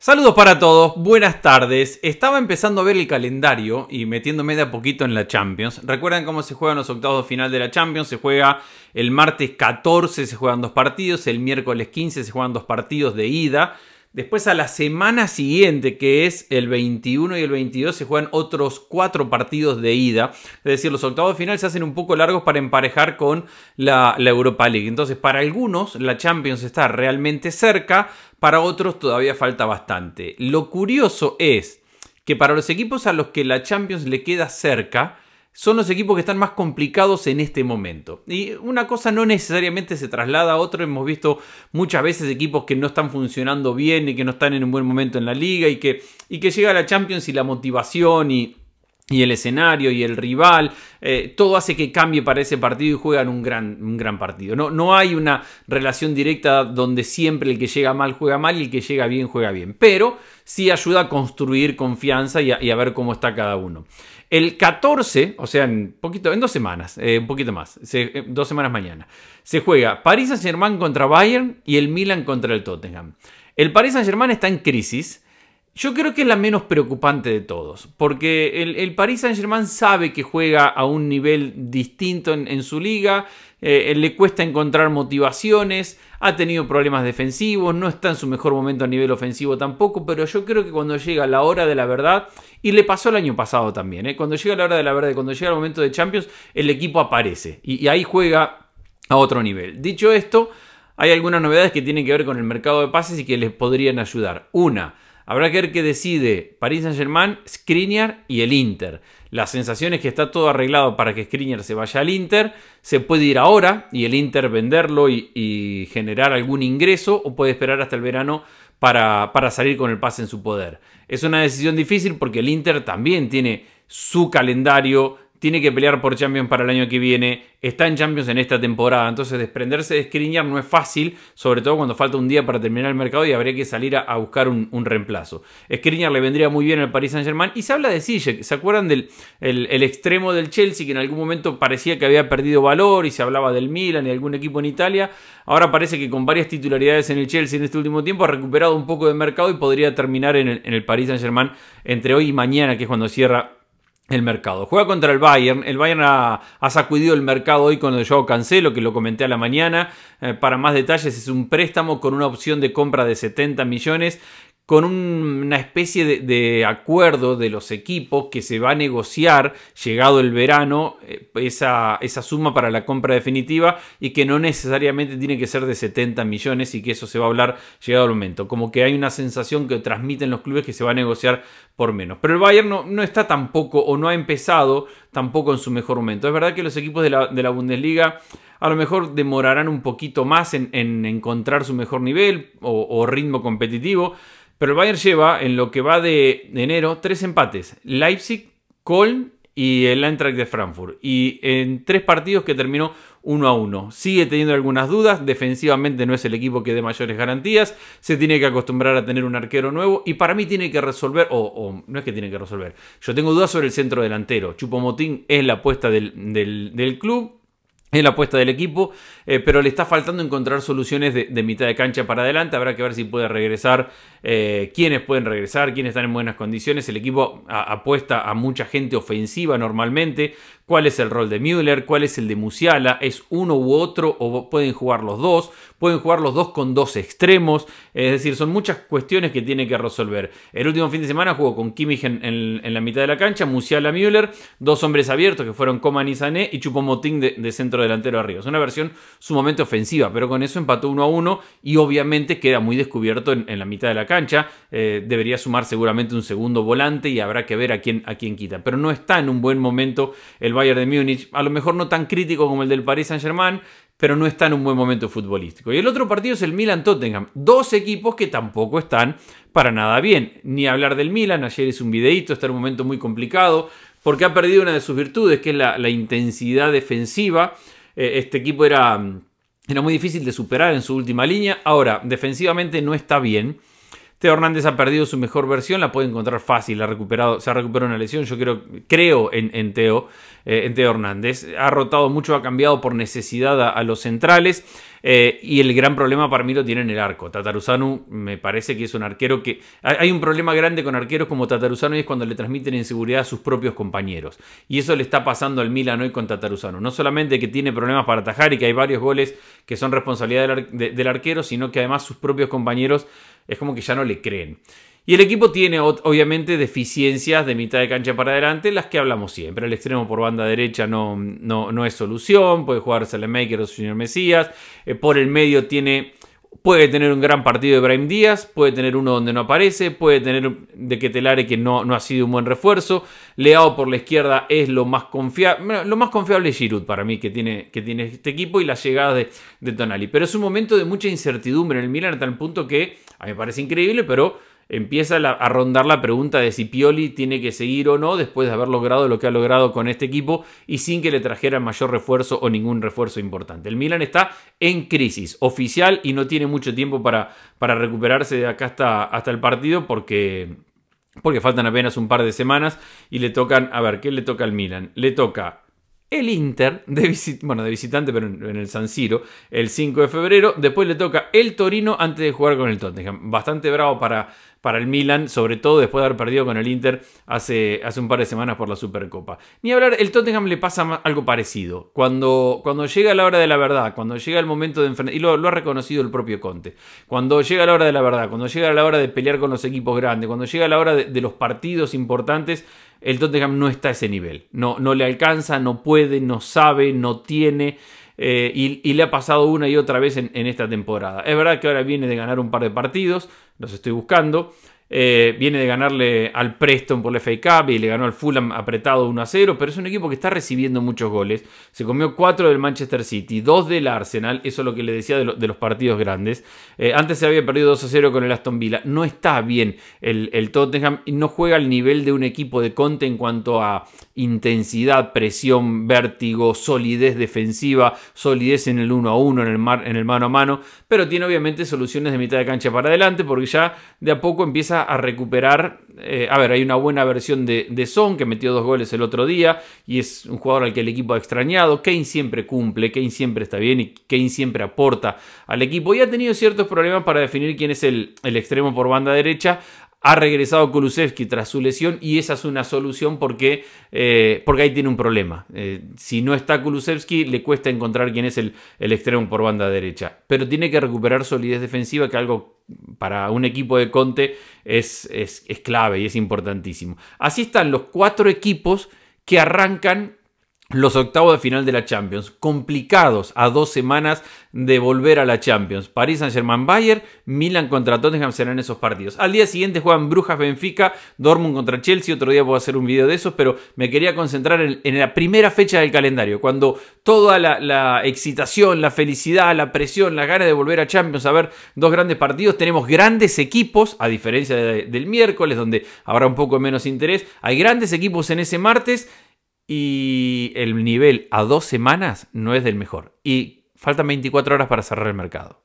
Saludos para todos, buenas tardes. Estaba empezando a ver el calendario y metiéndome de a poquito en la Champions. ¿Recuerdan cómo se juegan los octavos de final de la Champions? Se juega el martes 14, se juegan dos partidos, el miércoles 15 se juegan dos partidos de ida. Después a la semana siguiente, que es el 21 y el 22, se juegan otros cuatro partidos de ida. Es decir, los octavos finales final se hacen un poco largos para emparejar con la, la Europa League. Entonces, para algunos, la Champions está realmente cerca, para otros todavía falta bastante. Lo curioso es que para los equipos a los que la Champions le queda cerca, son los equipos que están más complicados en este momento. Y una cosa no necesariamente se traslada a otra. Hemos visto muchas veces equipos que no están funcionando bien y que no están en un buen momento en la liga y que, y que llega a la Champions y la motivación y, y el escenario y el rival, eh, todo hace que cambie para ese partido y juegan un gran, un gran partido. No, no, hay una relación directa donde siempre el que llega mal juega mal y el que llega bien juega bien, pero sí ayuda a construir confianza y a, ver cómo está cada uno. El 14, o sea, en, poquito, en dos semanas, eh, un poquito más, eh, dos semanas mañana, se juega París Saint-Germain contra Bayern y el Milan contra el Tottenham. El París Saint-Germain está en crisis yo creo que es la menos preocupante de todos, porque el, el Paris Saint-Germain sabe que juega a un nivel distinto en, su liga, eh, le cuesta encontrar motivaciones, ha tenido problemas defensivos, no está en su mejor momento a nivel ofensivo tampoco, pero yo creo que cuando llega la hora de la verdad, y le pasó el año pasado también, eh, cuando llega la hora de la verdad, cuando llega el momento de Champions, el equipo aparece y ahí juega a otro nivel. Dicho esto, hay algunas novedades que tienen que ver con el mercado de pases y que les podrían ayudar. Una, Habrá que ver qué decide Paris Saint-Germain, Skriniar y el Inter. La sensación es que está todo arreglado para que Skriniar se vaya al Inter. Se puede ir ahora y el Inter venderlo y, generar algún ingreso o puede esperar hasta el verano para, para, salir con el pase en su poder. Es una decisión difícil porque el Inter también tiene su calendario tiene que pelear por Champions para el año que viene, está en Champions en esta temporada, entonces desprenderse de Skriniar no es fácil, sobre todo cuando falta un día para terminar el mercado y habría que salir a, buscar un, reemplazo. Skriniar le vendría muy bien al Paris Saint Germain y se habla de Zizek. ¿se acuerdan del extremo del Chelsea que en algún momento parecía que había perdido valor y se hablaba del Milan y algún equipo en Italia? Ahora parece que con varias titularidades en el Chelsea en este último tiempo ha recuperado un poco de mercado y podría terminar en el, en el Paris Saint Germain entre hoy y mañana, que es cuando cierra el mercado. Juega contra el Bayern. El Bayern ha, sacudido el mercado hoy con yo Joao Cancelo, que lo comenté a la mañana. Eh, para más detalles, es un préstamo con una opción de compra de 70 millones con una especie de, acuerdo de los equipos que se va a negociar, llegado el verano, eh, esa, suma para la compra definitiva y que no necesariamente tiene que ser de 70 millones y que eso se va a hablar llegado el momento. Como que hay una sensación que transmiten los clubes que se va a negociar por menos. Pero el Bayern no, no está tampoco o no ha empezado tampoco en su mejor momento. Es verdad que los equipos de la, Bundesliga a lo mejor demorarán un poquito más en, encontrar su mejor nivel o, ritmo competitivo, pero el Bayern lleva en lo que va de enero tres empates: Leipzig, Köln y el Eintracht de Frankfurt. Y en tres partidos que terminó ...uno a uno, Sigue teniendo algunas dudas, defensivamente no es el equipo que dé mayores garantías, se tiene que acostumbrar a tener un arquero nuevo y para mí tiene que resolver, o, no es que tiene que resolver, yo tengo dudas sobre el centro delantero. Chupomotín es la apuesta del, club, es la apuesta del equipo, eh, pero le está faltando encontrar soluciones de, mitad de cancha para adelante. Habrá que ver si puede regresar, eh, quiénes pueden regresar, quiénes están en buenas condiciones. El equipo apuesta a mucha gente ofensiva normalmente, cuál es el rol de Müller, cuál es el de Musiala, es uno u otro o pueden jugar los dos, pueden jugar los dos con dos extremos, es decir, son muchas cuestiones que tiene que resolver. El último fin de semana jugó con Kimmich en, la mitad de la cancha, Musiala Müller, dos hombres abiertos que fueron Coman y Sané y Chupomotín de, de centro delantero arriba. Es una versión sumamente ofensiva, pero con eso empató uno a uno y obviamente queda muy descubierto en, la mitad de la cancha. Eh, debería sumar seguramente un segundo volante y habrá que ver a quién, a quién quita. Pero no está en un buen momento el Bayern de Múnich, a lo mejor no tan crítico como el del Paris Saint-Germain, pero no está en un buen momento futbolístico. Y el otro partido es el Milan-Tottenham, dos equipos que tampoco están para nada bien. Ni hablar del Milan, ayer es un videíto, está en un momento muy complicado, porque ha perdido una de sus virtudes, que es la, intensidad defensiva. Eh, este equipo era, era muy difícil de superar en su última línea, ahora defensivamente no está bien. Teo Hernández ha perdido su mejor versión, la puede encontrar fácil, ha recuperado, se ha recuperado una lesión, yo creo, en, en Teo, eh, en Hernández. Ha rotado mucho, ha cambiado por necesidad a los centrales. Eh, y el gran problema para mí lo tiene en el arco. Tataruzanu me parece que es un arquero que... Hay un problema grande con arqueros como Tataruzano y es cuando le transmiten inseguridad a sus propios compañeros. Y eso le está pasando al Milan hoy con Tataruzano. No solamente que tiene problemas para atajar y que hay varios goles que son responsabilidad del arquero, sino que además sus propios compañeros es como que ya no le creen. Y el equipo tiene obviamente deficiencias de mitad de cancha para adelante, las que hablamos siempre. El extremo por banda derecha no, no, es solución, puede jugar Maker o señor Mesías. Eh, por el medio tiene, puede tener un gran partido de Brian Díaz, puede tener uno donde no aparece, puede tener de Ketelare que no, no ha sido un buen refuerzo. Leao por la izquierda es lo más confiable, lo más confiable es Giroud para mí que tiene, que tiene este equipo y las llegada de, de Tonali. Pero es un momento de mucha incertidumbre en el Milan, a tal punto que a mí me parece increíble, pero empieza a rondar la pregunta de si Pioli tiene que seguir o no después de haber logrado lo que ha logrado con este equipo y sin que le trajera mayor refuerzo o ningún refuerzo importante. El Milan está en crisis oficial y no tiene mucho tiempo para, para recuperarse de acá hasta, hasta el partido porque porque faltan apenas un par de semanas y le tocan, a ver, ¿qué le toca al Milan? Le toca el Inter, de bueno, de visitante, pero en, el San Siro, el 5 de febrero. Después le toca el Torino antes de jugar con el Tottenham. Bastante bravo para, para el Milan, sobre todo después de haber perdido con el Inter hace, hace un par de semanas por la Supercopa. Ni hablar, el Tottenham le pasa algo parecido. Cuando, cuando llega la hora de la verdad, cuando llega el momento de enfrentar, y lo, ha reconocido el propio Conte, cuando llega la hora de la verdad, cuando llega la hora de pelear con los equipos grandes, cuando llega la hora de los partidos importantes, el Tottenham no está a ese nivel. No, no le alcanza, no puede, no sabe, no tiene. Eh, y, le ha pasado una y otra vez en, esta temporada. Es verdad que ahora viene de ganar un par de partidos, los estoy buscando. Eh, viene de ganarle al Preston por la FA Cup y le ganó al Fulham apretado 1 a 0, pero es un equipo que está recibiendo muchos goles. Se comió 4 del Manchester City, 2 del Arsenal, eso es lo que le decía de, los partidos grandes. Eh, antes se había perdido 2 a 0 con el Aston Villa. No está bien el, Tottenham y no juega al nivel de un equipo de Conte en cuanto a intensidad, presión, vértigo, solidez defensiva, solidez en el 1 a 1, en el, en el mano a mano, pero tiene obviamente soluciones de mitad de cancha para adelante porque ya de a poco empieza a recuperar. Eh, a ver, hay una buena versión de, de, Son que metió dos goles el otro día y es un jugador al que el equipo ha extrañado. Kane siempre cumple, Kane siempre está bien y Kane siempre aporta al equipo. Y ha tenido ciertos problemas para definir quién es el, el extremo por banda derecha. Ha regresado Kulusevski tras su lesión y esa es una solución porque, eh, porque ahí tiene un problema. Eh, si no está Kulusevski, le cuesta encontrar quién es el, el extremo por banda derecha. Pero tiene que recuperar solidez defensiva, que algo para un equipo de Conte es, es, es clave y es importantísimo. Así están los cuatro equipos que arrancan los octavos de final de la Champions, complicados a dos semanas de volver a la Champions. París Saint-Germain Bayern, Milan contra Tottenham serán esos partidos. Al día siguiente juegan Brujas Benfica, Dortmund contra Chelsea, otro día puedo hacer un video de esos, pero me quería concentrar en, la primera fecha del calendario, cuando toda la, excitación, la felicidad, la presión, las ganas de volver a Champions, a ver dos grandes partidos, tenemos grandes equipos, a diferencia del miércoles, donde habrá un poco menos interés, hay grandes equipos en ese martes y el nivel a dos semanas no es del mejor. Y faltan 24 horas para cerrar el mercado.